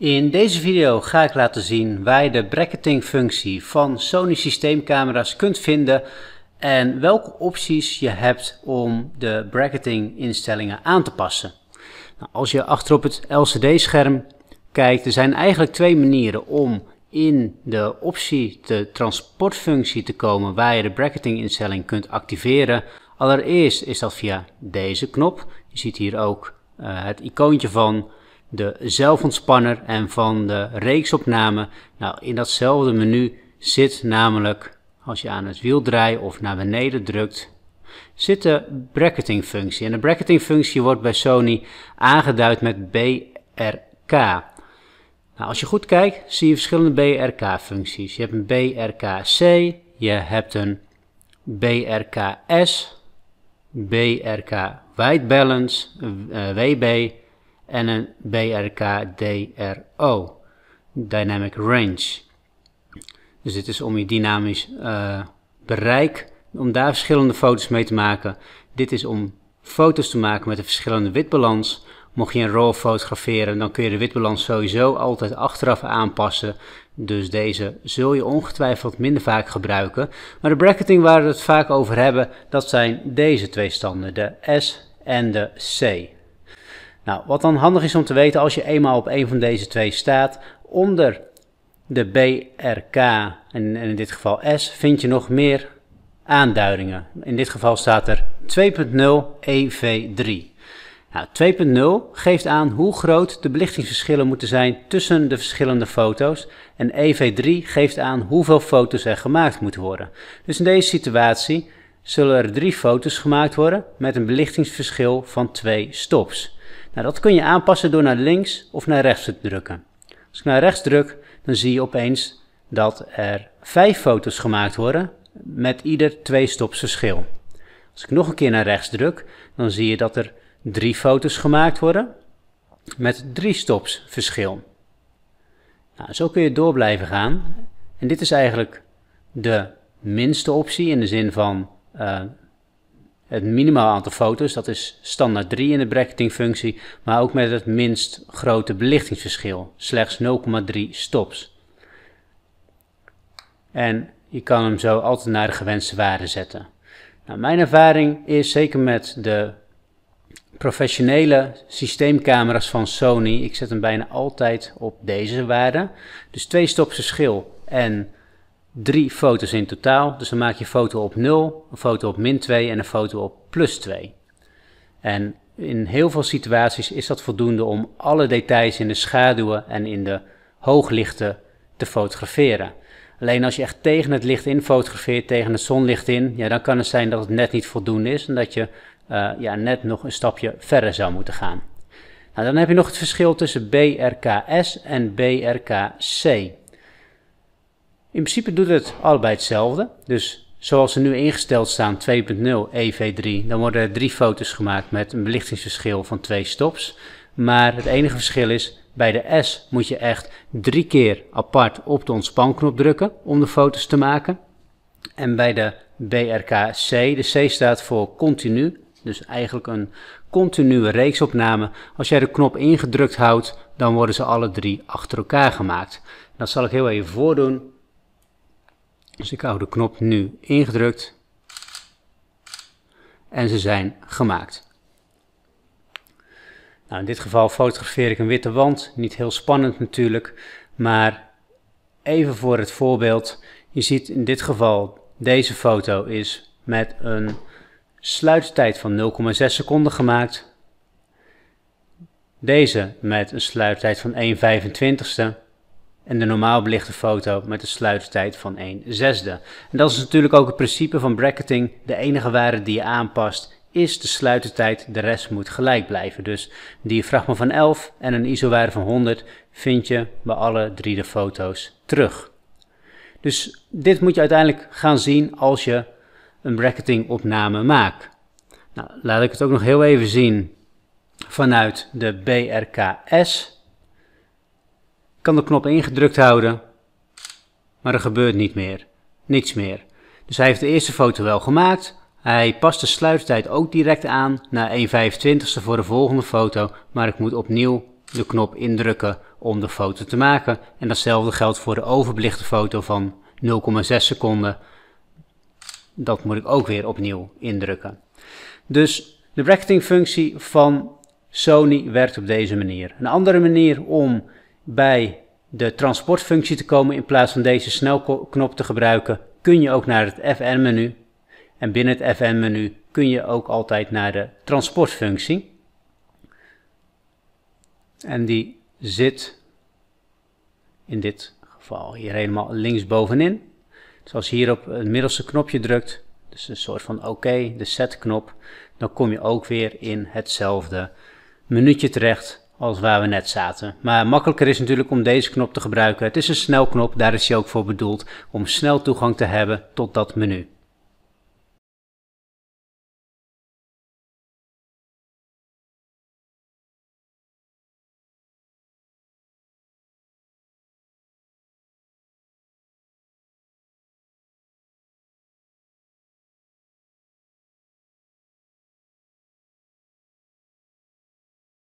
In deze video ga ik laten zien waar je de bracketing-functie van Sony systeemcamera's kunt vinden en welke opties je hebt om de bracketing instellingen aan te passen. Nou, als je achterop het LCD scherm kijkt, er zijn eigenlijk twee manieren om in de optie de transportfunctie te komen waar je de bracketing instelling kunt activeren. Allereerst is dat via deze knop. Je ziet hier ook eh, het icoontje van de zelfontspanner en van de reeksopname. Nou, in datzelfde menu zit namelijk, als je aan het wiel draait of naar beneden drukt, zit de bracketing functie. En de bracketing functie wordt bij Sony aangeduid met BRK. Nou, als je goed kijkt, zie je verschillende BRK-functies. Je hebt een BRKC, je hebt een BRKS, BRK White Balance, eh, WB en een BRK-DRO, Dynamic Range. Dus dit is om je dynamisch eh, bereik, om daar verschillende foto's mee te maken. Dit is om foto's te maken met een verschillende witbalans. Mocht je een RAW fotograferen, dan kun je de witbalans sowieso altijd achteraf aanpassen. Dus deze zul je ongetwijfeld minder vaak gebruiken. Maar de bracketing waar we het vaak over hebben, dat zijn deze twee standen, de S en de C. Nou, wat dan handig is om te weten als je eenmaal op een van deze twee staat, onder de BRK en, in dit geval S vind je nog meer aanduidingen. In dit geval staat er 2.0 EV3. Nou, 2.0 geeft aan hoe groot de belichtingsverschillen moeten zijn tussen de verschillende foto's. En EV3 geeft aan hoeveel foto's er gemaakt moeten worden. Dus in deze situatie zullen er drie foto's gemaakt worden met een belichtingsverschil van twee stops. Nou, dat kun je aanpassen door naar links of naar rechts te drukken. Als ik naar rechts druk, dan zie je opeens dat er vijf foto's gemaakt worden met ieder twee stops verschil. Als ik nog een keer naar rechts druk, dan zie je dat er drie foto's gemaakt worden met drie stops verschil. Nou, zo kun je door blijven gaan. En dit is eigenlijk de minste optie in de zin van uh, het minimaal aantal foto's, dat is standaard 3 in de bracketingfunctie, maar ook met het minst grote belichtingsverschil, slechts 0,3 stops. En je kan hem zo altijd naar de gewenste waarde zetten. Nou, mijn ervaring is zeker met de professionele systeemcamera's van Sony, ik zet hem bijna altijd op deze waarde. Dus twee stops verschil en drie foto's in totaal. Dus dan maak je een foto op 0, een foto op min 2 en een foto op plus 2. En in heel veel situaties is dat voldoende om alle details in de schaduwen en in de hooglichten te fotograferen. Alleen als je echt tegen het licht in fotografeert, tegen het zonlicht in, ja, dan kan het zijn dat het net niet voldoende is en dat je eh, ja, net nog een stapje verder zou moeten gaan. Nou, dan heb je nog het verschil tussen BRKS en BRKC. In principe doet het allebei hetzelfde. Dus zoals ze nu ingesteld staan, 2.0 EV3, dan worden er drie foto's gemaakt met een belichtingsverschil van twee stops. Maar het enige verschil is, bij de S moet je echt drie keer apart op de ontspanknop drukken om de foto's te maken. En bij de BRKC, de C staat voor continu, dus eigenlijk een continue reeksopname. Als jij de knop ingedrukt houdt, dan worden ze alle drie achter elkaar gemaakt. Dat zal ik heel even voordoen dus ik hou de knop nu ingedrukt. En ze zijn gemaakt. Nou, in dit geval fotografeer ik een witte wand. Niet heel spannend natuurlijk, maar even voor het voorbeeld. Je ziet in dit geval deze foto is met een sluittijd van 0,6 seconden gemaakt. Deze met een sluittijd van 1 25 en de normaal belichte foto met een sluitertijd van 1 zesde. En dat is natuurlijk ook het principe van bracketing. De enige waarde die je aanpast is de sluitertijd, de rest moet gelijk blijven. Dus die fragment van 11 en een ISO-waarde van 100 vind je bij alle drie de foto's terug. Dus dit moet je uiteindelijk gaan zien als je een bracketing opname maakt. Nou, laat ik het ook nog heel even zien vanuit de BRKS kan de knop ingedrukt houden, maar er gebeurt niet meer. Niets meer. Dus hij heeft de eerste foto wel gemaakt. Hij past de sluittijd ook direct aan naar 125 voor de volgende foto. Maar ik moet opnieuw de knop indrukken om de foto te maken. En datzelfde geldt voor de overbelichte foto van 0,6 seconde. Dat moet ik ook weer opnieuw indrukken. Dus de bracketing functie van Sony werkt op deze manier. Een andere manier om bij de transportfunctie te komen in plaats van deze snelknop te gebruiken, kun je ook naar het FN-menu. En binnen het FN-menu kun je ook altijd naar de transportfunctie. En die zit in dit geval hier helemaal linksbovenin. Dus als je hier op het middelste knopje drukt, dus een soort van oké, de set knop, dan kom je ook weer in hetzelfde menuetje terecht als waar we net zaten. Maar makkelijker is natuurlijk om deze knop te gebruiken. Het is een snelknop, daar is hij ook voor bedoeld om snel toegang te hebben tot dat menu.